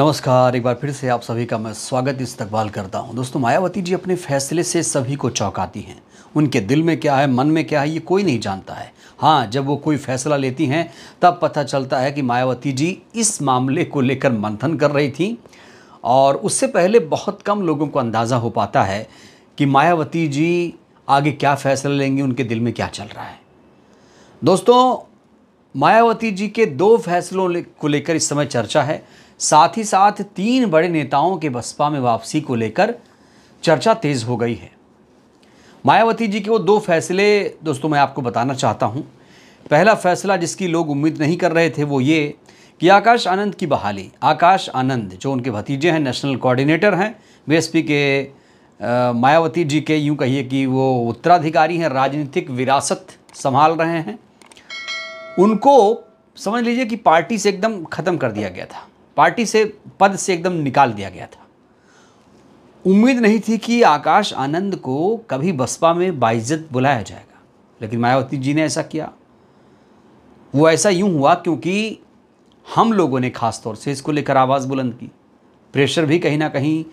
नमस्कार एक बार फिर से आप सभी का मैं स्वागत इस्तकबाल करता हूं दोस्तों मायावती जी अपने फैसले से सभी को चौंकाती हैं उनके दिल में क्या है मन में क्या है ये कोई नहीं जानता है हाँ जब वो कोई फैसला लेती हैं तब पता चलता है कि मायावती जी इस मामले को लेकर मंथन कर रही थी और उससे पहले बहुत कम लोगों को अंदाज़ा हो पाता है कि मायावती जी आगे क्या फैसला लेंगी उनके दिल में क्या चल रहा है दोस्तों मायावती जी के दो फैसलों को लेकर इस समय चर्चा है साथ ही साथ तीन बड़े नेताओं के बसपा में वापसी को लेकर चर्चा तेज़ हो गई है मायावती जी के वो दो फैसले दोस्तों मैं आपको बताना चाहता हूँ पहला फैसला जिसकी लोग उम्मीद नहीं कर रहे थे वो ये कि आकाश आनंद की बहाली आकाश आनंद जो उनके भतीजे हैं नेशनल कोऑर्डिनेटर हैं बीएसपी के आ, मायावती जी के यूँ कहिए कि वो उत्तराधिकारी हैं राजनीतिक विरासत संभाल रहे हैं उनको समझ लीजिए कि पार्टी से एकदम ख़त्म कर दिया गया था पार्टी से पद से एकदम निकाल दिया गया था उम्मीद नहीं थी कि आकाश आनंद को कभी बसपा में बाइज्जत बुलाया जाएगा लेकिन मायावती जी ने ऐसा किया वो ऐसा यूं हुआ क्योंकि हम लोगों ने खासतौर से इसको लेकर आवाज़ बुलंद की प्रेशर भी कहीं ना कहीं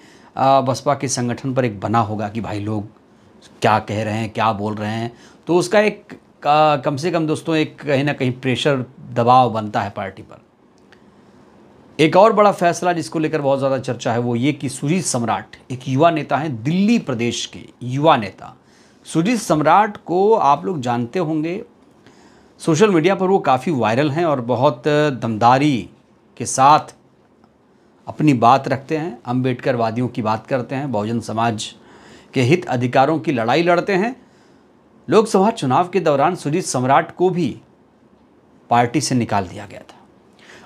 बसपा के संगठन पर एक बना होगा कि भाई लोग क्या कह रहे हैं क्या बोल रहे हैं तो उसका एक कम से कम दोस्तों एक कहीं ना कहीं प्रेशर दबाव बनता है पार्टी पर एक और बड़ा फैसला जिसको लेकर बहुत ज़्यादा चर्चा है वो ये कि सुजीत सम्राट एक युवा नेता हैं दिल्ली प्रदेश के युवा नेता सुजीत सम्राट को आप लोग जानते होंगे सोशल मीडिया पर वो काफ़ी वायरल हैं और बहुत दमदारी के साथ अपनी बात रखते हैं अम्बेडकर वादियों की बात करते हैं बहुजन समाज के हित अधिकारों की लड़ाई लड़ते हैं लोकसभा चुनाव के दौरान सुजीत सम्राट को भी पार्टी से निकाल दिया गया था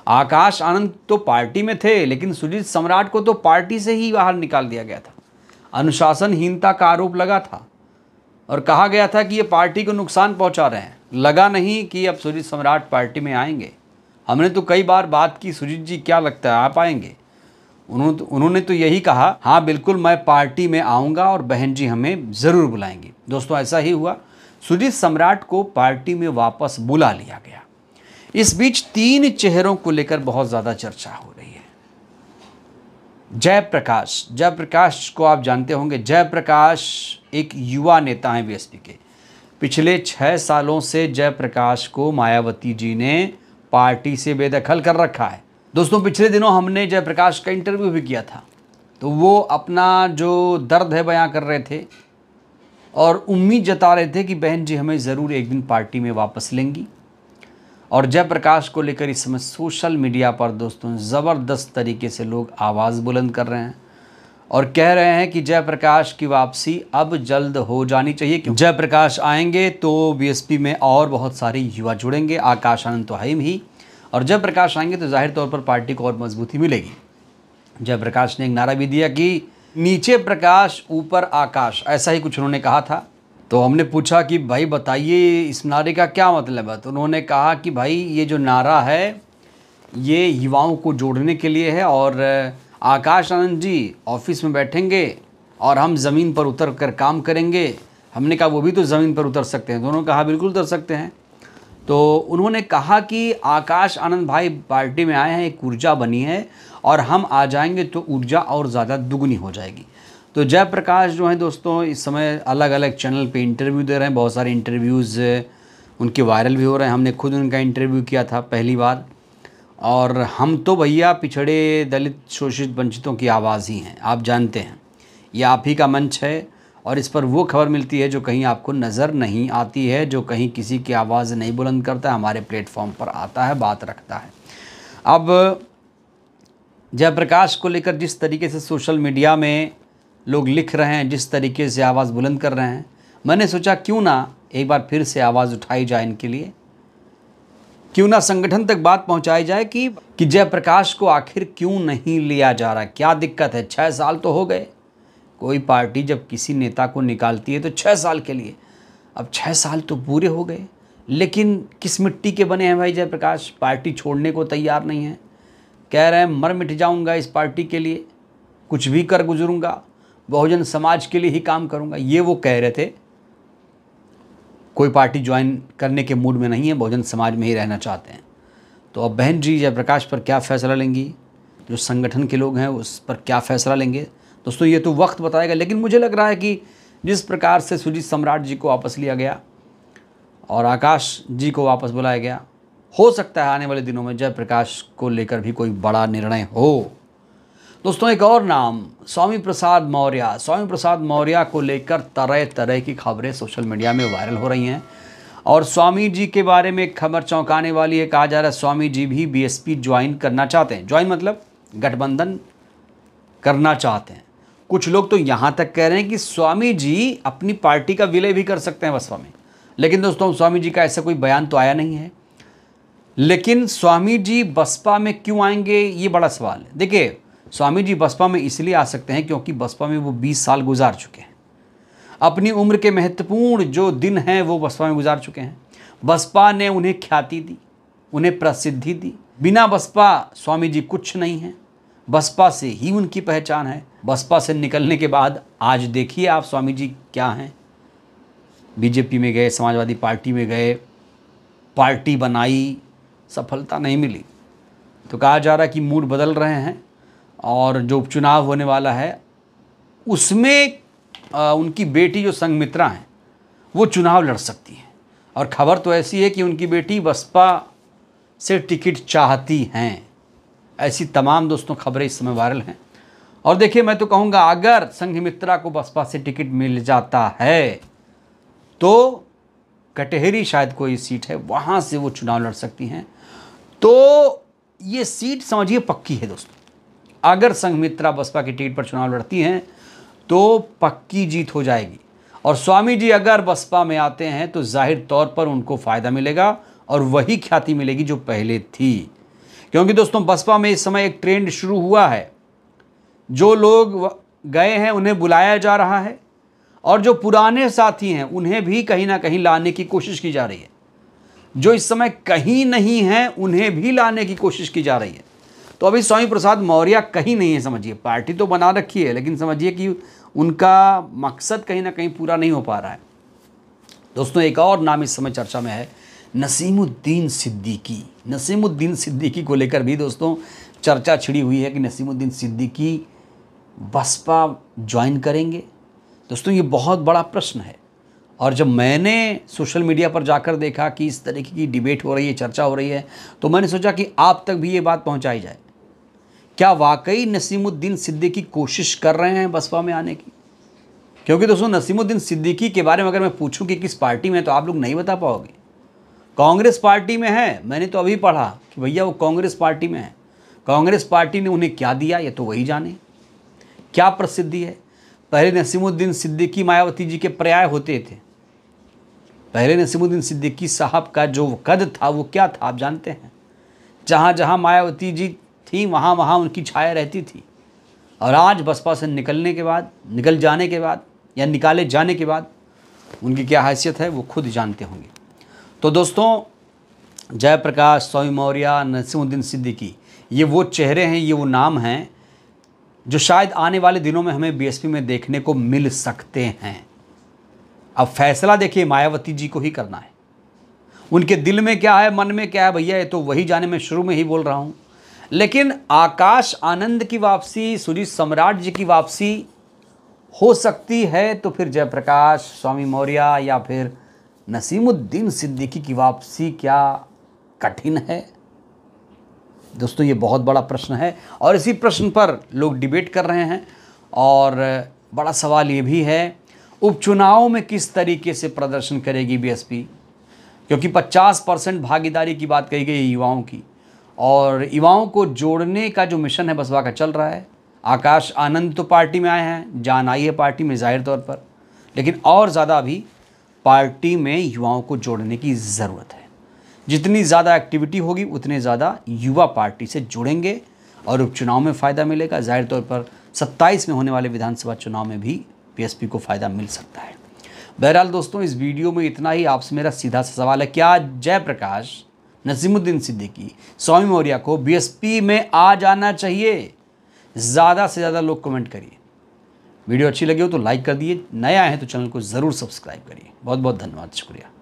आकाश आनंद तो पार्टी में थे लेकिन सुजीत सम्राट को तो पार्टी से ही बाहर निकाल दिया गया था अनुशासनहीनता का आरोप लगा था और कहा गया था कि ये पार्टी को नुकसान पहुंचा रहे हैं लगा नहीं कि अब सुजीत सम्राट पार्टी में आएंगे हमने तो कई बार बात की सुजीत जी क्या लगता है आप आएंगे उन्होंने तो, उन्होंने तो यही कहा हाँ बिल्कुल मैं पार्टी में आऊँगा और बहन जी हमें ज़रूर बुलाएंगी दोस्तों ऐसा ही हुआ सुजीत सम्राट को पार्टी में वापस बुला लिया गया इस बीच तीन चेहरों को लेकर बहुत ज़्यादा चर्चा हो रही है जयप्रकाश जयप्रकाश को आप जानते होंगे जयप्रकाश एक युवा नेता है बीएसपी के पिछले छः सालों से जयप्रकाश को मायावती जी ने पार्टी से बेदखल कर रखा है दोस्तों पिछले दिनों हमने जयप्रकाश का इंटरव्यू भी किया था तो वो अपना जो दर्द है बयां कर रहे थे और उम्मीद जता रहे थे कि बहन जी हमें ज़रूर एक दिन पार्टी में वापस लेंगी और जयप्रकाश को लेकर इस समय सोशल मीडिया पर दोस्तों ज़बरदस्त तरीके से लोग आवाज़ बुलंद कर रहे हैं और कह रहे हैं कि जयप्रकाश की वापसी अब जल्द हो जानी चाहिए क्योंकि जयप्रकाश आएंगे तो बीएसपी में और बहुत सारे युवा जुड़ेंगे आकाश आनंद तो है ही और जयप्रकाश आएंगे तो जाहिर तौर पर पार्टी को और मजबूती मिलेगी जयप्रकाश ने एक नारा भी दिया कि नीचे प्रकाश ऊपर आकाश ऐसा ही कुछ उन्होंने कहा था तो हमने पूछा कि भाई बताइए इस नारे का क्या मतलब है तो उन्होंने कहा कि भाई ये जो नारा है ये युवाओं को जोड़ने के लिए है और आकाश आनंद जी ऑफिस में बैठेंगे और हम ज़मीन पर उतर कर काम करेंगे हमने कहा वो भी तो ज़मीन पर उतर सकते हैं दोनों कहा बिल्कुल उतर सकते हैं तो उन्होंने कहा कि आकाश आनंद भाई पार्टी में आए हैं एक ऊर्जा बनी है और हम आ जाएंगे तो ऊर्जा और ज़्यादा दुगनी हो जाएगी तो जयप्रकाश जो हैं दोस्तों इस समय अलग अलग चैनल पे इंटरव्यू दे रहे हैं बहुत सारे इंटरव्यूज़ उनके वायरल भी हो रहे हैं हमने खुद उनका इंटरव्यू किया था पहली बार और हम तो भैया पिछड़े दलित शोषित वंचितों की आवाज़ ही हैं आप जानते हैं ये आप ही का मंच है और इस पर वो खबर मिलती है जो कहीं आपको नज़र नहीं आती है जो कहीं किसी की आवाज़ नहीं बुलंद करता हमारे प्लेटफॉर्म पर आता है बात रखता है अब जयप्रकाश को लेकर जिस तरीके से सोशल मीडिया में लोग लिख रहे हैं जिस तरीके से आवाज़ बुलंद कर रहे हैं मैंने सोचा क्यों ना एक बार फिर से आवाज़ उठाई जाए इनके लिए क्यों ना संगठन तक बात पहुंचाई जाए कि कि जयप्रकाश को आखिर क्यों नहीं लिया जा रहा क्या दिक्कत है छः साल तो हो गए कोई पार्टी जब किसी नेता को निकालती है तो छः साल के लिए अब छः साल तो पूरे हो गए लेकिन किस मिट्टी के बने हैं भाई जयप्रकाश पार्टी छोड़ने को तैयार नहीं है कह रहे हैं मर मिट जाऊंगा इस पार्टी के लिए कुछ भी कर गुजरूंगा बहुजन समाज के लिए ही काम करूँगा ये वो कह रहे थे कोई पार्टी ज्वाइन करने के मूड में नहीं है बहुजन समाज में ही रहना चाहते हैं तो अब बहन जी जयप्रकाश पर क्या फैसला लेंगी जो संगठन के लोग हैं उस पर क्या फैसला लेंगे दोस्तों ये तो वक्त बताएगा लेकिन मुझे लग रहा है कि जिस प्रकार से सुजीत सम्राट जी को वापस लिया गया और आकाश जी को वापस बुलाया गया हो सकता है आने वाले दिनों में जयप्रकाश को लेकर भी कोई बड़ा निर्णय हो दोस्तों एक और नाम स्वामी प्रसाद मौर्य स्वामी प्रसाद मौर्य को लेकर तरह तरह की खबरें सोशल मीडिया में वायरल हो रही हैं और स्वामी जी के बारे में खबर चौंकाने वाली है कहा जा रहा है स्वामी जी भी बीएसपी ज्वाइन करना चाहते हैं ज्वाइन मतलब गठबंधन करना चाहते हैं कुछ लोग तो यहाँ तक कह रहे हैं कि स्वामी जी अपनी पार्टी का विलय भी कर सकते हैं बसपा में लेकिन दोस्तों स्वामी जी का ऐसा कोई बयान तो आया नहीं है लेकिन स्वामी जी बसपा में क्यों आएंगे ये बड़ा सवाल है देखिए स्वामी जी बसपा में इसलिए आ सकते हैं क्योंकि बसपा में वो 20 साल गुजार चुके हैं अपनी उम्र के महत्वपूर्ण जो दिन हैं वो बसपा में गुजार चुके हैं बसपा ने उन्हें ख्याति दी उन्हें प्रसिद्धि दी बिना बसपा स्वामी जी कुछ नहीं हैं बसपा से ही उनकी पहचान है बसपा से निकलने के बाद आज देखिए आप स्वामी जी क्या हैं बीजेपी में गए समाजवादी पार्टी में गए पार्टी बनाई सफलता नहीं मिली तो कहा जा रहा है कि मूड बदल रहे हैं और जो उपचुनाव होने वाला है उसमें आ, उनकी बेटी जो संगमित्रा हैं वो चुनाव लड़ सकती हैं और ख़बर तो ऐसी है कि उनकी बेटी बसपा से टिकट चाहती हैं ऐसी तमाम दोस्तों खबरें इस समय वायरल हैं और देखिए मैं तो कहूँगा अगर संगमित्रा को बसपा से टिकट मिल जाता है तो कटहरी शायद कोई सीट है वहाँ से वो चुनाव लड़ सकती हैं तो ये सीट समझिए पक्की है दोस्तों अगर संघमित्रा बसपा की टिकट पर चुनाव लड़ती हैं तो पक्की जीत हो जाएगी और स्वामी जी अगर बसपा में आते हैं तो जाहिर तौर पर उनको फ़ायदा मिलेगा और वही ख्याति मिलेगी जो पहले थी क्योंकि दोस्तों बसपा में इस समय एक ट्रेंड शुरू हुआ है जो लोग गए हैं उन्हें बुलाया जा रहा है और जो पुराने साथी हैं उन्हें भी कहीं ना कहीं लाने की कोशिश की जा रही है जो इस समय कहीं नहीं है उन्हें भी लाने की कोशिश की जा रही है तो अभी स्वामी प्रसाद मौर्य कहीं नहीं है समझिए पार्टी तो बना रखी है लेकिन समझिए कि उनका मकसद कहीं ना कहीं पूरा नहीं हो पा रहा है दोस्तों एक और नाम इस समय चर्चा में है नसीमुद्दीन सिद्दीकी नसीमुद्दीन सिद्दीकी को लेकर भी दोस्तों चर्चा छिड़ी हुई है कि नसीमुद्दीन सिद्दीकी बसपा ज्वाइन करेंगे दोस्तों ये बहुत बड़ा प्रश्न है और जब मैंने सोशल मीडिया पर जाकर देखा कि इस तरीके की डिबेट हो रही है चर्चा हो रही है तो मैंने सोचा कि आप तक भी ये बात पहुंचाई जाए क्या वाकई नसीमुद्दीन सिद्दीकी कोशिश कर रहे हैं बसपा में आने की क्योंकि दोस्तों नसीमुद्दीन सिद्दीकी के बारे में अगर मैं पूछूं कि किस पार्टी में है तो आप लोग नहीं बता पाओगे कांग्रेस पार्टी में है मैंने तो अभी पढ़ा कि भैया वो कांग्रेस पार्टी में है कांग्रेस पार्टी ने उन्हें क्या दिया ये तो वही जाने क्या प्रसिद्धि है पहले नसीमुद्दीन सिद्दीकी मायावती जी के पर्याय होते थे पहले नसीमुद्दीन सिद्दीकी साहब का जो कद था वो क्या था आप जानते हैं जहाँ जहाँ मायावती जी थी वहाँ वहाँ उनकी छाया रहती थी और आज बसपा से निकलने के बाद निकल जाने के बाद या निकाले जाने के बाद उनकी क्या हैसियत है वो खुद जानते होंगे तो दोस्तों जयप्रकाश स्वामी मौर्य नसीमुद्दीन सिद्दीकी ये वो चेहरे हैं ये वो नाम हैं जो शायद आने वाले दिनों में हमें बीएसपी में देखने को मिल सकते हैं अब फैसला देखिए मायावती जी को ही करना है उनके दिल में क्या है मन में क्या है भैया ये तो वही जाने में शुरू में ही बोल रहा हूँ लेकिन आकाश आनंद की वापसी सूर्य सम्राट जी की वापसी हो सकती है तो फिर जयप्रकाश स्वामी मौर्य या फिर नसीमुद्दीन सिद्दीकी की वापसी क्या कठिन है दोस्तों ये बहुत बड़ा प्रश्न है और इसी प्रश्न पर लोग डिबेट कर रहे हैं और बड़ा सवाल ये भी है उपचुनाव में किस तरीके से प्रदर्शन करेगी बीएसपी क्योंकि 50 परसेंट भागीदारी की बात कही गई युवाओं की और युवाओं को जोड़ने का जो मिशन है बसवा का चल रहा है आकाश आनंद तो पार्टी में आए हैं जान आई है पार्टी में जाहिर तौर पर लेकिन और ज़्यादा अभी पार्टी में युवाओं को जोड़ने की ज़रूरत है जितनी ज़्यादा एक्टिविटी होगी उतने ज़्यादा युवा पार्टी से जुड़ेंगे और उपचुनाव में फ़ायदा मिलेगा जाहिर तौर पर 27 में होने वाले विधानसभा चुनाव में भी पीएसपी को फ़ायदा मिल सकता है बहरहाल दोस्तों इस वीडियो में इतना ही आपसे मेरा सीधा सा सवाल है क्या जयप्रकाश नजीमुद्दीन सिद्दीकी स्वामी मौर्या को बीएसपी में आ जाना चाहिए ज़्यादा से ज़्यादा लोग कमेंट करिए वीडियो अच्छी लगी हो तो लाइक कर दिए नया है तो चैनल को ज़रूर सब्सक्राइब करिए बहुत बहुत धन्यवाद शुक्रिया